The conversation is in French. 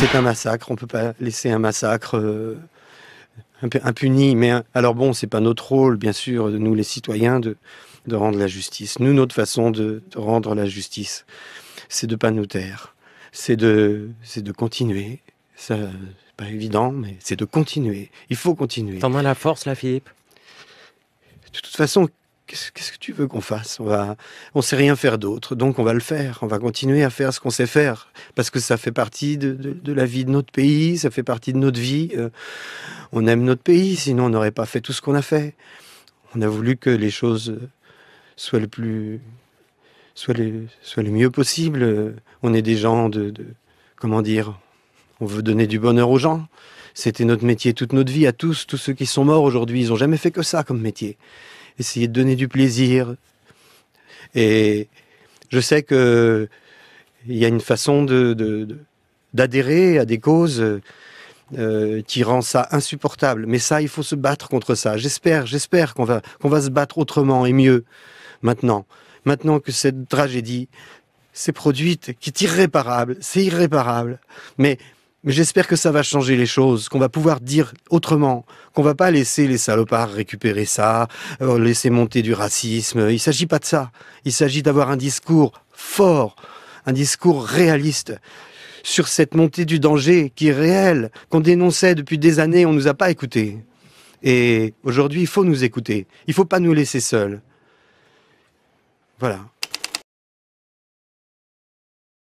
C'est un massacre, on peut pas laisser un massacre euh, impuni. Mais alors bon, c'est pas notre rôle, bien sûr, nous les citoyens, de, de rendre la justice. Nous, notre façon de, rendre la justice, c'est de pas nous taire, c'est de, c'est de continuer. Ça, c'est pas évident, mais c'est de continuer. Il faut continuer. T'en as la force, là, Philippe de toute façon, qu'est-ce que tu veux qu'on fasse On va, on sait rien faire d'autre, donc on va le faire. On va continuer à faire ce qu'on sait faire parce que ça fait partie de, la vie de notre pays, ça fait partie de notre vie. Euh, on aime notre pays, sinon on n'aurait pas fait tout ce qu'on a fait. On a voulu que les choses soient le plus, soient le, mieux possible. On est des gens de, de comment dire, on veut donner du bonheur aux gens. C'était notre métier toute notre vie, à tous, tous ceux qui sont morts aujourd'hui. Ils n'ont jamais fait que ça comme métier essayer de donner du plaisir. Et je sais que il y a une façon de, d'adhérer à des causes euh, qui rend ça insupportable. Mais ça, il faut se battre contre ça. J'espère, j'espère qu'on va, qu'on va se battre autrement et mieux maintenant. Maintenant que cette tragédie s'est produite, qui est irréparable, c'est irréparable. Mais mais j'espère que ça va changer les choses, qu'on va pouvoir dire autrement, qu'on va pas laisser les salopards récupérer ça, euh, laisser monter du racisme. Il s'agit pas de ça. Il s'agit d'avoir un discours fort, un discours réaliste sur cette montée du danger qui est réelle, qu'on dénonçait depuis des années, on nous a pas écoutés. Et aujourd'hui, il faut nous écouter. Il faut pas nous laisser seuls. Voilà.